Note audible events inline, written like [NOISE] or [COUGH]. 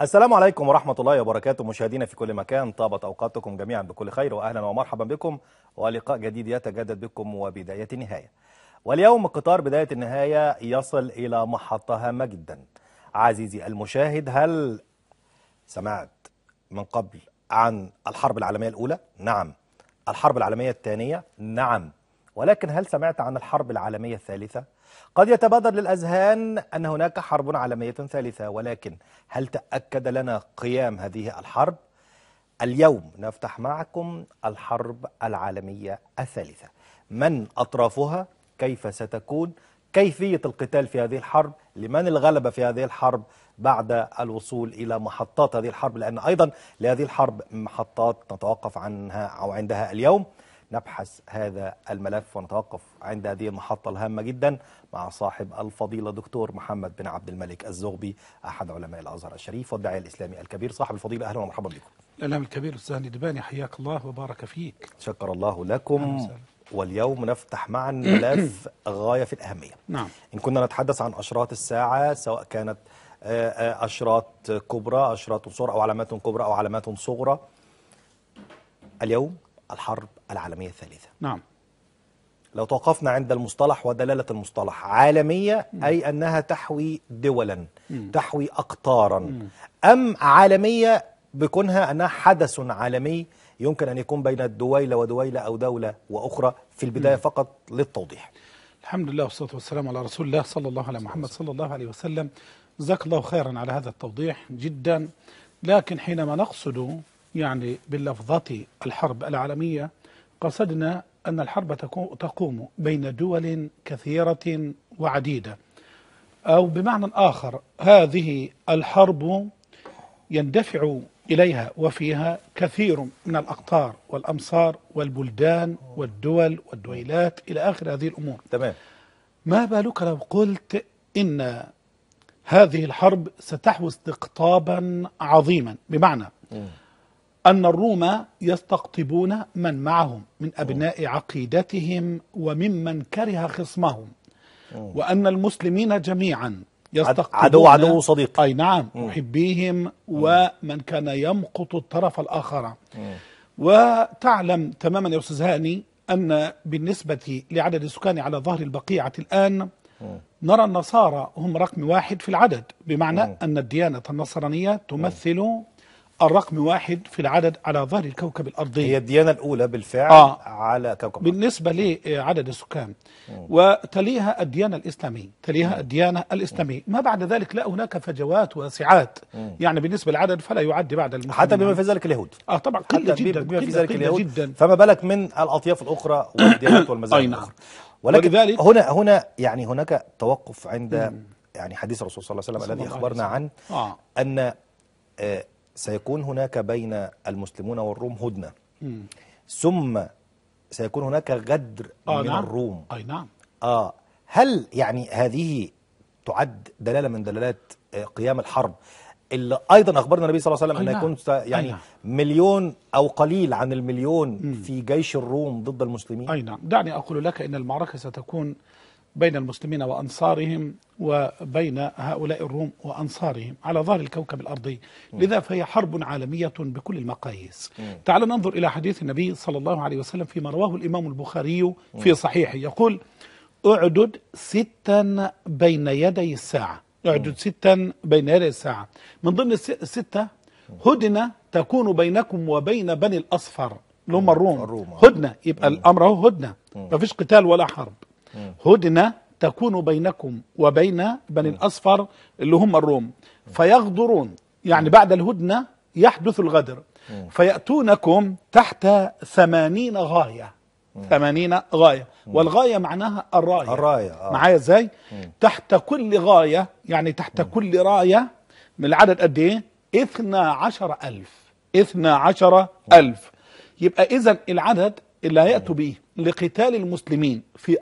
السلام عليكم ورحمة الله وبركاته مشاهدينا في كل مكان طابت أوقاتكم جميعا بكل خير وأهلا ومرحبا بكم ولقاء جديد يتجدد بكم وبداية النهاية واليوم قطار بداية النهاية يصل إلى محطة هامة جدا عزيزي المشاهد هل سمعت من قبل عن الحرب العالمية الأولى؟ نعم الحرب العالمية الثانية؟ نعم ولكن هل سمعت عن الحرب العالمية الثالثة؟ قد يتبادر للأذهان أن هناك حرب عالمية ثالثة ولكن هل تأكد لنا قيام هذه الحرب؟ اليوم نفتح معكم الحرب العالمية الثالثة من أطرافها؟ كيف ستكون؟ كيفية القتال في هذه الحرب؟ لمن الغلبة في هذه الحرب؟ بعد الوصول إلى محطات هذه الحرب لأن أيضا لهذه الحرب محطات نتوقف عنها أو عندها اليوم نبحث هذا الملف ونتوقف عند هذه المحطة الهامة جدا مع صاحب الفضيلة دكتور محمد بن عبد الملك الزغبي أحد علماء الأزهر الشريف والداعية الإسلامي الكبير صاحب الفضيلة أهلا ومرحبا بكم الإعلام الكبير أستاذ الدباني حياك الله وبارك فيك شكر الله لكم واليوم نفتح معا ملف [CLEARS THROAT] غاية في الأهمية نعم. إن كنا نتحدث عن أشراط الساعة سواء كانت آه، آه، أشراط كبرى أشراط صغرى أو علامات كبرى أو علامات صغرى اليوم الحرب العالمية الثالثة نعم لو توقفنا عند المصطلح ودلالة المصطلح عالمية مم. أي أنها تحوي دولا مم. تحوي أقطارا مم. أم عالمية بكونها أنها حدث عالمي يمكن أن يكون بين الدويلة ودويلة أو دولة وأخرى في البداية مم. فقط للتوضيح الحمد لله والصلاة والسلام على رسول الله صلى الله على محمد صلى الله عليه وسلم جزاك الله خيرا على هذا التوضيح جدا لكن حينما نقصد يعني باللفظة الحرب العالمية قصدنا أن الحرب تقوم بين دول كثيرة وعديدة أو بمعنى آخر هذه الحرب يندفع إليها وفيها كثير من الأقطار والأمصار والبلدان والدول والدويلات إلى آخر هذه الأمور تمام ما بالك لو قلت إن هذه الحرب ستحوي استقطابا عظيما بمعنى م. أن الروم يستقطبون من معهم من أبناء أوه. عقيدتهم وممن كره خصمهم أوه. وأن المسلمين جميعا يستقطبون عدو عدو صديق أي نعم محبيهم ومن كان يمقط الطرف الآخر وتعلم تماما يا أستاذ هاني أن بالنسبة لعدد السكان على ظهر البقيعة الآن نرى النصارى هم رقم واحد في العدد بمعنى أن الديانة النصرانية تمثل الرقم واحد في العدد على ظهر الكوكب الأرضي هي الديانة الأولى بالفعل آه على كوكب بالنسبة لعدد آه، السكان مم. وتليها الديانة الإسلامية تليها مم. الديانة الإسلامية ما بعد ذلك لا هناك فجوات واسعات مم. يعني بالنسبة للعدد فلا يعد بعد المسلمين حتى بما في ذلك اليهود آه طبعا قلة جدا بما في ذلك اليهود جدا فما بالك من الأطياف الأخرى [COUGHS] والديانات والمذاهب نعم. الأخرى ولكن ولذلك هنا هنا يعني هناك توقف عند يعني حديث الرسول صلى الله عليه وسلم الذي أخبرنا عن آه. أن آه سيكون هناك بين المسلمون والروم هدنة م. ثم سيكون هناك غدر آه من نعم. الروم أي آه، نعم آه هل يعني هذه تعد دلالة من دلالات آه، قيام الحرب اللي ايضا اخبرنا النبي صلى الله عليه وسلم ان نعم. يكون يعني نعم. مليون او قليل عن المليون م. في جيش الروم ضد المسلمين اي نعم دعني اقول لك ان المعركه ستكون بين المسلمين وأنصارهم وبين هؤلاء الروم وأنصارهم على ظهر الكوكب الأرضي لذا فهي حرب عالمية بكل المقاييس تعال ننظر إلى حديث النبي صلى الله عليه وسلم فيما رواه الإمام البخاري في صحيحه يقول اعدد ستا بين يدي الساعة اعدد ستا بين يدي الساعة من ضمن الستة هدنة تكون بينكم وبين بني الأصفر اللي هم الروم هدنة يبقى الأمر هو هدنة ما فيش قتال ولا حرب هدنة تكون بينكم وبين بني الأصفر اللي هم الروم فيغدرون يعني بعد الهدنة يحدث الغدر فيأتونكم تحت ثمانين غاية ثمانين غاية والغاية معناها الراية الراية آه. معايا ازاي تحت كل غاية يعني تحت كل راية من العدد قد ايه اثنى عشر ألف اثنى عشر ألف يبقى إذا العدد اللي هيأتوا به لقتال المسلمين في